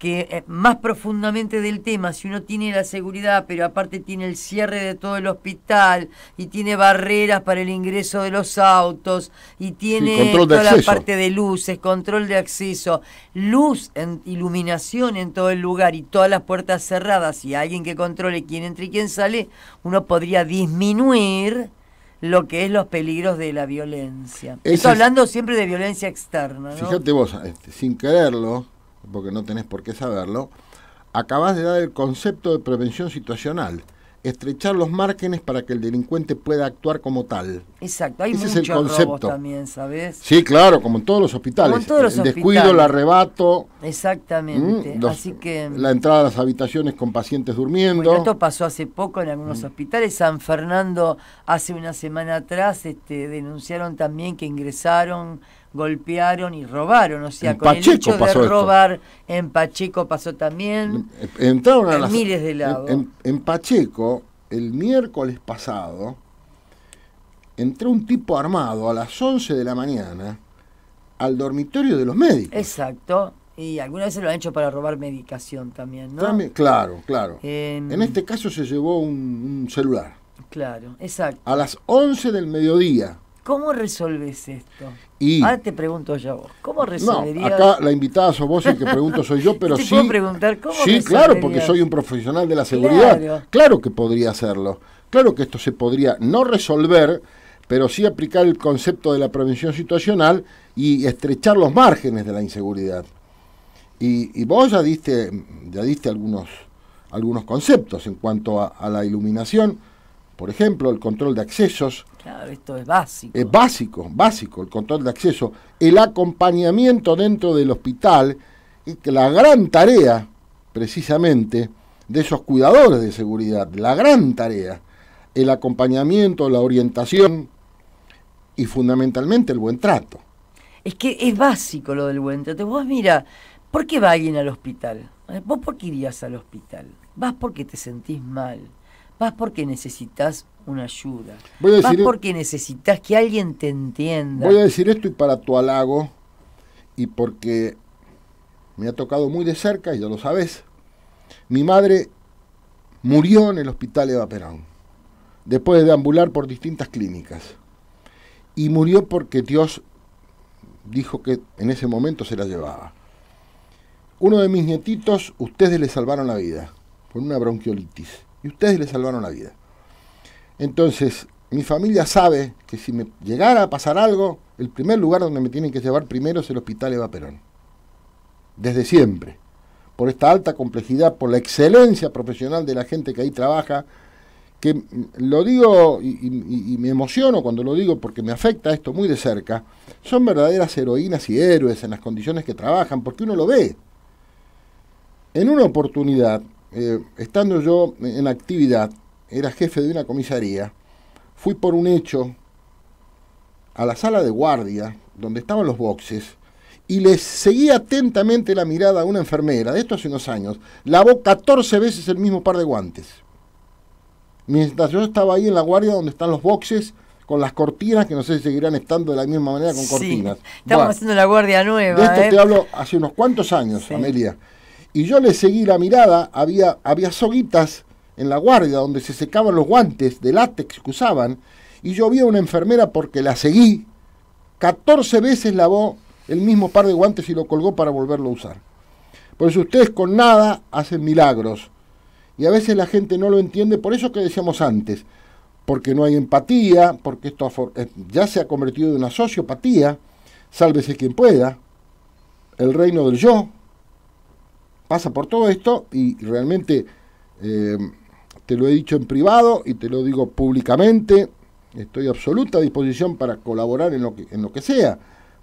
que eh, más profundamente del tema, si uno tiene la seguridad, pero aparte tiene el cierre de todo el hospital y tiene barreras para el ingreso de los autos y tiene toda la parte de luces, control de acceso, luz, en, iluminación en todo el lugar y todas las puertas cerradas y alguien que controle quién entra y quién sale, uno podría disminuir lo que es los peligros de la violencia. hablando siempre de violencia externa. Fíjate vos, este, sin quererlo, porque no tenés por qué saberlo, acabas de dar el concepto de prevención situacional. Estrechar los márgenes para que el delincuente pueda actuar como tal. Exacto, hay muchos es también, ¿sabes? Sí, claro, como en todos los hospitales. el, descuido, el arrebato. Exactamente. Así que. La entrada a las habitaciones con pacientes durmiendo. esto pasó hace poco en algunos mm. hospitales. San Fernando, hace una semana atrás, este, denunciaron también que ingresaron golpearon y robaron. O sea, con el hecho de robar, en Pacheco pasó también. a en miles de lados. En, Pacheco, el miércoles pasado, entró un tipo armado a las 11 de la mañana al dormitorio de los médicos. Exacto. Y algunas veces lo han hecho para robar medicación también, ¿no? claro, claro. En... este caso se llevó un, un celular. Claro, exacto. A las 11 del mediodía. ¿Cómo resolves esto? Ahora te pregunto yo, ¿cómo resolverías? acá la invitada sos vos el que pregunto soy yo, [LAUGHS] pero sí. preguntar cómo sí, claro, porque soy un profesional de la seguridad. Claro. que podría hacerlo. Claro que esto se podría no resolver, pero sí aplicar el concepto de la prevención situacional y estrechar los márgenes de la inseguridad. Y, vos ya diste, diste algunos, algunos conceptos en cuanto a la iluminación, por ejemplo, el control de accesos, Claro, esto es básico. Es básico, básico, el control de acceso, el acompañamiento dentro del hospital y que la gran tarea, precisamente, de esos cuidadores de seguridad, la gran tarea, el acompañamiento, la orientación y fundamentalmente el buen trato. Es que es básico lo del buen trato. Vos mira, ¿por qué va alguien al hospital? Eh, ¿Vos por qué irías al hospital? Vas porque te sentís mal, vas porque necesitas una ayuda. Voy a decir, porque necesitas que alguien te entienda. Voy a decir esto y para tu halago, y porque me ha tocado muy de cerca, y ya lo sabes. Mi madre murió en el hospital Eva Perón, después de deambular por distintas clínicas. Y murió porque Dios dijo que en ese momento se la llevaba. Uno de mis nietitos, ustedes le salvaron la vida, por una bronquiolitis. Y ustedes le salvaron la vida. Entonces, mi familia sabe que si me llegara a pasar algo, el primer lugar donde me tienen que llevar primero es el Hospital Eva Perón. Desde siempre. Por esta alta complejidad, por la excelencia profesional de la gente que ahí trabaja, que mm, lo digo y, me emociono cuando lo digo porque me afecta esto muy de cerca, son verdaderas heroínas y héroes en las condiciones que trabajan, porque uno lo ve. En una oportunidad, eh, estando yo en actividad, era jefe de una comisaría, fui por un hecho a la sala de guardia, donde estaban los boxes, y le seguí atentamente la mirada a una enfermera, de esto hace unos años, lavó 14 veces el mismo par de guantes. Mientras yo estaba ahí en la guardia donde están los boxes, con las cortinas, que no sé si seguirán estando de la misma manera con cortinas. Estamos haciendo la guardia nueva. De esto ¿eh? te hablo hace unos cuantos años, Amelia. Y yo le seguí la mirada, había, había soguitas en la guardia donde se secaban los guantes de látex que usaban y yo vi a una enfermera porque la seguí. 14 veces lavó el mismo par de guantes y lo colgó para volverlo a usar. Por eso ustedes con nada hacen milagros. Y a veces la gente no lo entiende, por eso que decíamos antes, porque no hay empatía, porque esto eh, ya se ha convertido en una sociopatía, sálvese quien pueda, el reino del yo, pasa por todo esto y realmente eh, te lo he dicho en privado y te lo digo públicamente. Estoy a absoluta disposición para colaborar en lo que, en lo que sea,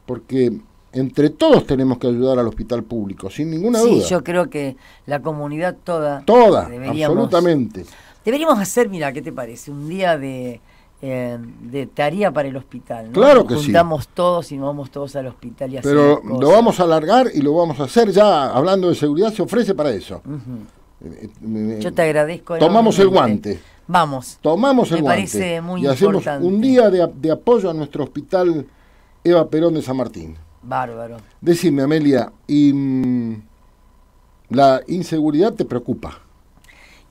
porque entre todos tenemos que ayudar al hospital público, sin ninguna duda. Sí, yo creo que la comunidad toda. Toda, absolutamente. Deberíamos hacer, mira, ¿qué te parece? Un día de, eh, de tarea para el hospital. Claro que sí. Juntamos todos y nos vamos todos al hospital y Pero lo vamos a alargar y lo vamos a hacer ya, hablando de seguridad, se ofrece para eso. Yo te agradezco. Tomamos el guante. Vamos. Tomamos el guante. y hacemos un día de, apoyo a nuestro hospital Eva Perón de San Martín. Bárbaro. Decime, Amelia, y, mm, ¿la inseguridad te preocupa?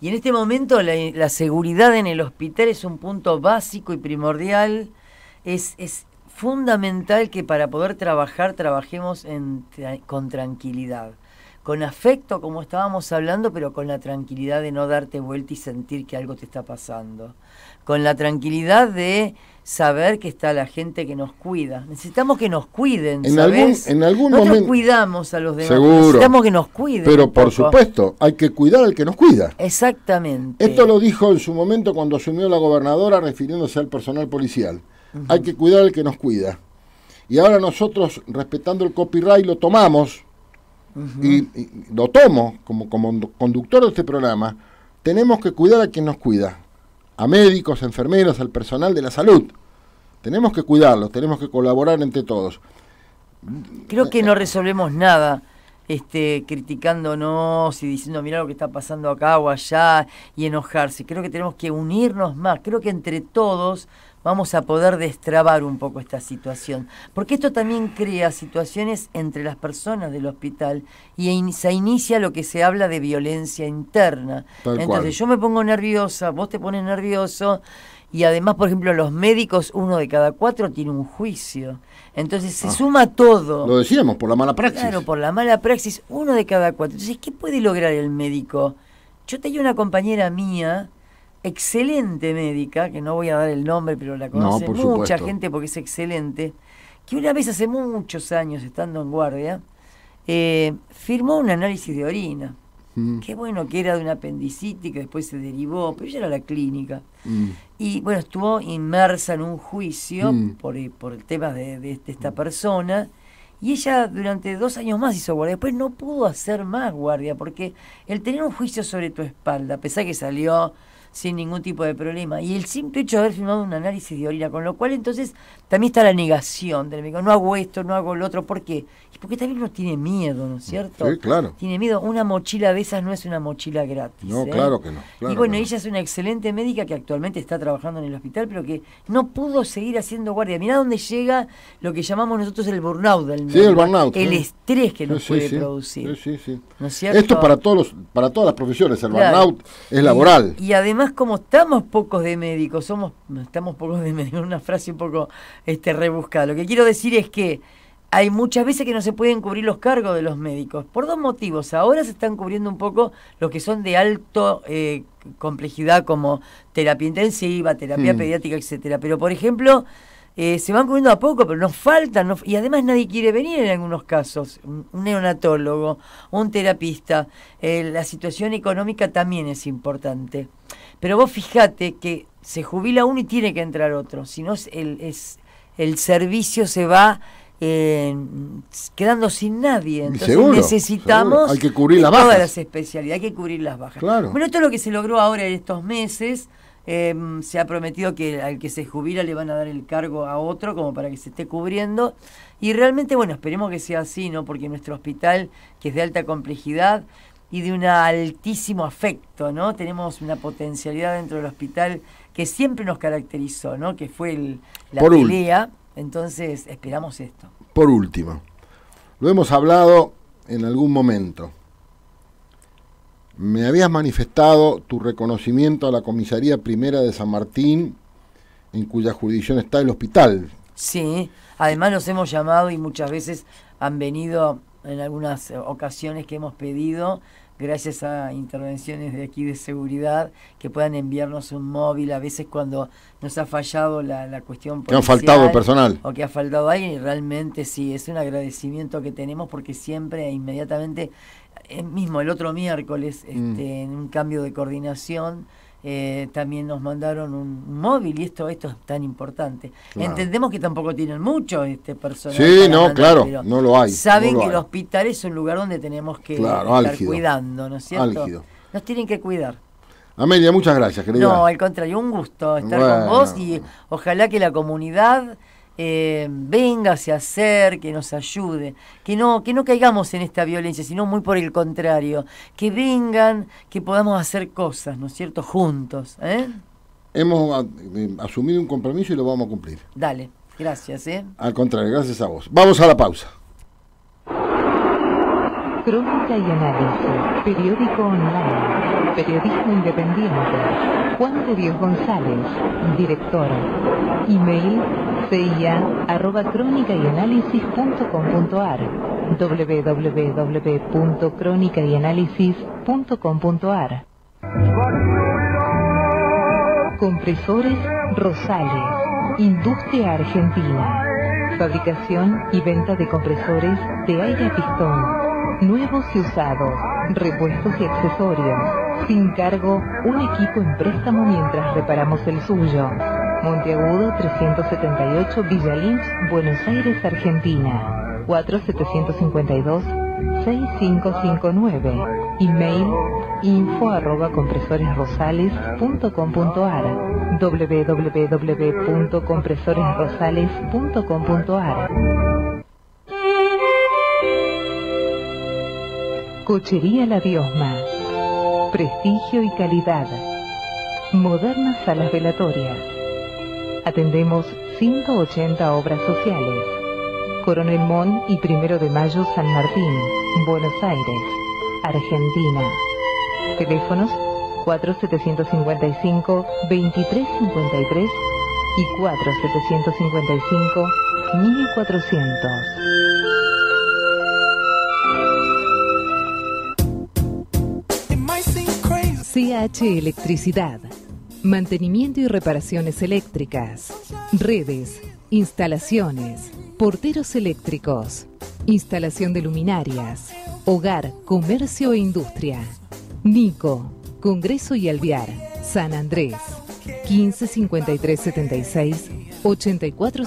Y en este momento la, seguridad en el hospital es un punto básico y primordial. Es, es fundamental que para poder trabajar trabajemos en, con tranquilidad con afecto, como estábamos hablando, pero con la tranquilidad de no darte vuelta y sentir que algo te está pasando. Con la tranquilidad de saber que está la gente que nos cuida. Necesitamos que nos cuiden. En algún, en Nosotros cuidamos a los demás. Seguro, necesitamos que nos cuiden. Pero por supuesto, hay que cuidar al que nos cuida. Exactamente. Esto lo dijo en su momento cuando asumió la gobernadora refiriéndose al personal policial. Hay que cuidar al que nos cuida. Y ahora nosotros, respetando el copyright, lo tomamos y, lo tomo como, como conductor de este programa, tenemos que cuidar a quien nos cuida, a médicos, enfermeros, al personal de la salud. Tenemos que cuidarlos, tenemos que colaborar entre todos. Creo que no resolvemos nada este, criticándonos y diciendo, mira lo que está pasando acá o allá y enojarse. Creo que tenemos que unirnos más. Creo que entre todos vamos a poder destrabar un poco esta situación. Porque esto también crea situaciones entre las personas del hospital y se inicia lo que se habla de violencia interna. Entonces yo me pongo nerviosa, vos te pones nervioso y además, por ejemplo, los médicos, uno de cada cuatro tiene un juicio. Entonces se ah. suma todo. Lo decíamos, por la mala praxis. Claro, por la mala praxis, uno de cada cuatro. Entonces, ¿qué puede lograr el médico? Yo tenía una compañera mía excelente médica, que no voy a dar el nombre, pero la conoce mucha gente porque es excelente, que una vez hace muchos años, estando en guardia, eh, firmó un análisis de orina. Mm. Qué bueno que era de una apendicitis que después se derivó, pero ella era la clínica. Mm. Y bueno, estuvo inmersa en un juicio mm. por, eh, por, el tema de, de esta persona. Y ella durante dos años más hizo guardia. Después no pudo hacer más guardia, porque el tener un juicio sobre tu espalda, a pesar que salió sin ningún tipo de problema. Y el simple hecho de haber firmado un análisis de orina, con lo cual entonces también está la negación del médico. No hago esto, no hago lo otro. ¿Por qué? porque también uno tiene miedo, ¿no es cierto? Sí, claro. Tiene miedo. Una mochila de esas no es una mochila gratis. No, ¿eh? claro que no. y bueno, ella es una excelente médica que actualmente está trabajando en el hospital, pero que no pudo seguir haciendo guardia. Mirá dónde llega lo que llamamos nosotros el burnout del Sí, el burnout. El estrés que nos puede producir. Sí, sí, ¿No es cierto? Esto para, todos los, para todas las profesiones. El burnout es laboral. Y, además, como estamos pocos de médicos, somos, estamos pocos de médicos, [LAUGHS] una frase un poco este, rebuscada. Lo que quiero decir es que hay muchas veces que no se pueden cubrir los cargos de los médicos, por dos motivos. Ahora se están cubriendo un poco los que son de alto eh, complejidad, como terapia intensiva, terapia pediátrica, etcétera. Pero, por ejemplo, eh, se van cubriendo a poco, pero nos faltan, y además nadie quiere venir en algunos casos. Un neonatólogo, un terapista, eh, la situación económica también es importante. Pero vos fijate que se jubila uno y tiene que entrar otro, si no es, el, es el servicio se va eh, quedando sin nadie. Entonces necesitamos Hay que cubrir las todas las especialidades, hay que cubrir las bajas. Bueno, esto es lo que se logró ahora en estos meses. Eh, se ha prometido que al que se jubila le van a dar el cargo a otro como para que se esté cubriendo. Y realmente, bueno, esperemos que sea así, ¿no? Porque nuestro hospital, que es de alta complejidad y de un altísimo afecto, ¿no? Tenemos una potencialidad dentro del hospital que siempre nos caracterizó, ¿no? que fue la Por Entonces esperamos esto. Por último, lo hemos hablado en algún momento. Me habías manifestado tu reconocimiento a la Comisaría Primera de San Martín, en cuya jurisdicción está el hospital. Sí, además nos hemos llamado y muchas veces han venido en algunas ocasiones que hemos pedido gracias a intervenciones de aquí de seguridad, que puedan enviarnos un móvil a veces cuando nos ha fallado la, la cuestión Que ha faltado personal. O que ha faltado alguien, realmente sí, es un agradecimiento que tenemos porque siempre e inmediatamente, eh, mismo el otro miércoles, mm. este, en un cambio de coordinación, eh, también nos mandaron un móvil y esto esto es tan importante. Entendemos que tampoco tienen mucho este personal. Sí, no, claro, no lo hay. Saben que el hospital es un lugar donde tenemos que estar cuidando, ¿no es cierto? Nos tienen que cuidar. Amelia, muchas gracias, No, al contrario, un gusto estar con vos y ojalá que la comunidad eh, a hacer Que nos ayude, que no, que no caigamos en esta violencia, sino muy por el contrario, que vengan, que podamos hacer cosas, ¿no es cierto?, juntos. ¿eh? Hemos ah, eh, asumido un compromiso y lo vamos a cumplir. Dale, gracias. ¿eh? Al contrario, gracias a vos. Vamos a la pausa. Crónica y análisis. Periódico online. Periodismo independiente. Juan de Dios González, director. Email y análisis.com.ar Compresores Rosales. Industria Argentina. Fabricación y venta de compresores de aire a pistón Nuevos y usados, repuestos y accesorios. Sin cargo, un equipo en préstamo mientras reparamos el suyo. Monteagudo 378 Villa Lynch, Buenos Aires, Argentina. 4752 6559. Email info arroba compresoresrosales.com.ar www.compresoresrosales.com.ar Cochería La Diosma. Prestigio y calidad. Modernas salas velatorias. Atendemos 180 obras sociales. Coronel Mon y Primero de Mayo San Martín, Buenos Aires, Argentina. Teléfonos 4755-2353 y 4755-1400. CH Electricidad. Mantenimiento y reparaciones eléctricas. Redes. Instalaciones. Porteros eléctricos. Instalación de luminarias. Hogar, comercio e industria. Nico. Congreso y Alviar. San Andrés. 15 76 84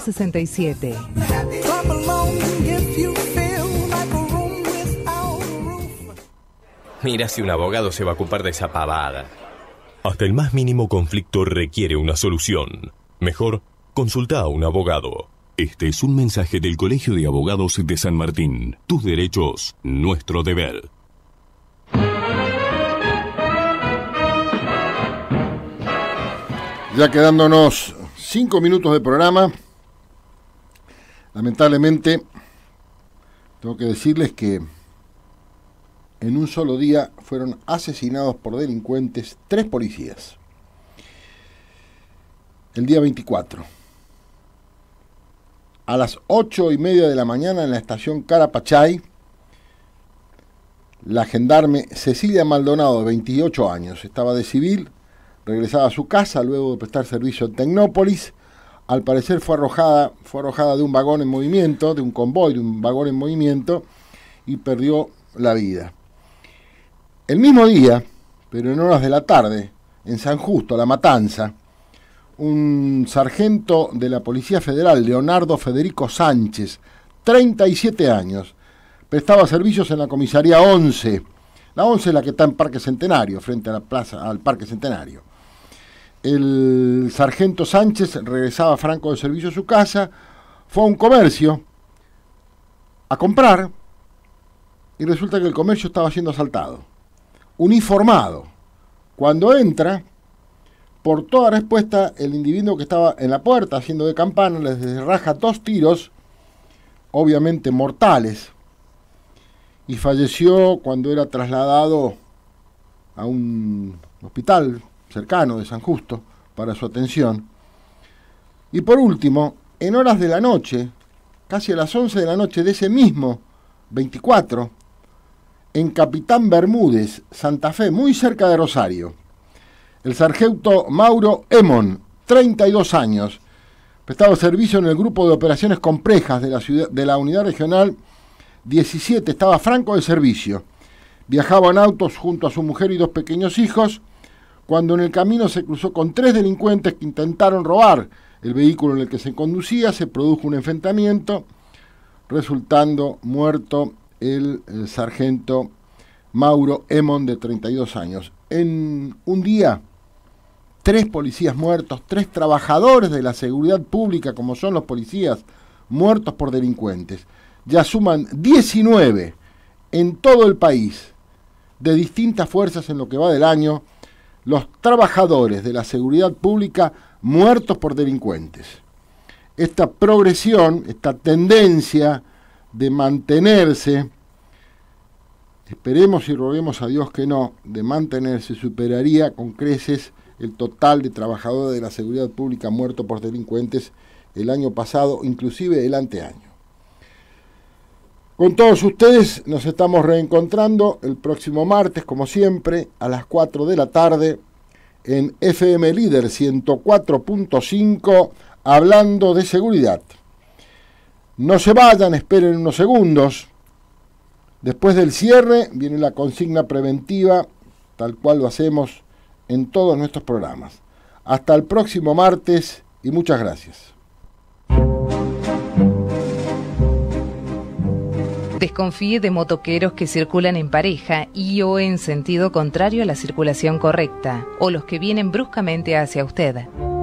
Mira si un abogado se va a ocupar de esa pavada. Hasta el más mínimo conflicto requiere una solución. Mejor, consulta a un abogado. Este es un mensaje del Colegio de Abogados de San Martín. Tus derechos, nuestro deber. Ya quedándonos cinco minutos de programa, lamentablemente tengo que decirles que en un solo día fueron asesinados por delincuentes tres policías. El día 24. A las 8 y media de la mañana en la estación Carapachay, la gendarme Cecilia Maldonado, de 28 años, estaba de civil, regresaba a su casa luego de prestar servicio en Tecnópolis. Al parecer fue arrojada, fue arrojada de un vagón en movimiento, de un convoy, de un vagón en movimiento, y perdió la vida. El mismo día, pero en horas de la tarde, en San Justo, La Matanza, un sargento de la Policía Federal, Leonardo Federico Sánchez, 37 años, prestaba servicios en la comisaría 11, la 11 es la que está en Parque Centenario, frente a la plaza, al Parque Centenario. El sargento Sánchez regresaba franco de servicio a su casa, fue a un comercio a comprar y resulta que el comercio estaba siendo asaltado uniformado. Cuando entra, por toda respuesta, el individuo que estaba en la puerta haciendo de campana les raja dos tiros, obviamente mortales, y falleció cuando era trasladado a un hospital cercano de San Justo para su atención. Y por último, en horas de la noche, casi a las 11 de la noche de ese mismo 24, en Capitán Bermúdez, Santa Fe, muy cerca de Rosario. El sargento Mauro Emon, 32 años, prestado servicio en el grupo de operaciones complejas de la, de la unidad regional 17, estaba franco de servicio. Viajaba en autos junto a su mujer y dos pequeños hijos, cuando en el camino se cruzó con tres delincuentes que intentaron robar el vehículo en el que se conducía, se produjo un enfrentamiento, resultando muerto el, sargento Mauro Emon de 32 años. En un día, tres policías muertos, tres trabajadores de la seguridad pública, como son los policías, muertos por delincuentes. Ya suman 19 en todo el país, de distintas fuerzas en lo que va del año, los trabajadores de la seguridad pública muertos por delincuentes. Esta progresión, esta tendencia, de mantenerse, esperemos y roguemos a Dios que no, de mantenerse superaría con creces el total de trabajadores de la seguridad pública muertos por delincuentes el año pasado, inclusive el anteaño. Con todos ustedes nos estamos reencontrando el próximo martes, como siempre, a las 4 de la tarde en FM Líder 104.5, hablando de seguridad. No se vayan, esperen unos segundos. Después del cierre viene la consigna preventiva, tal cual lo hacemos en todos nuestros programas. Hasta el próximo martes y muchas gracias. Desconfíe de motoqueros que circulan en pareja y o en sentido contrario a la circulación correcta, o los que vienen bruscamente hacia usted.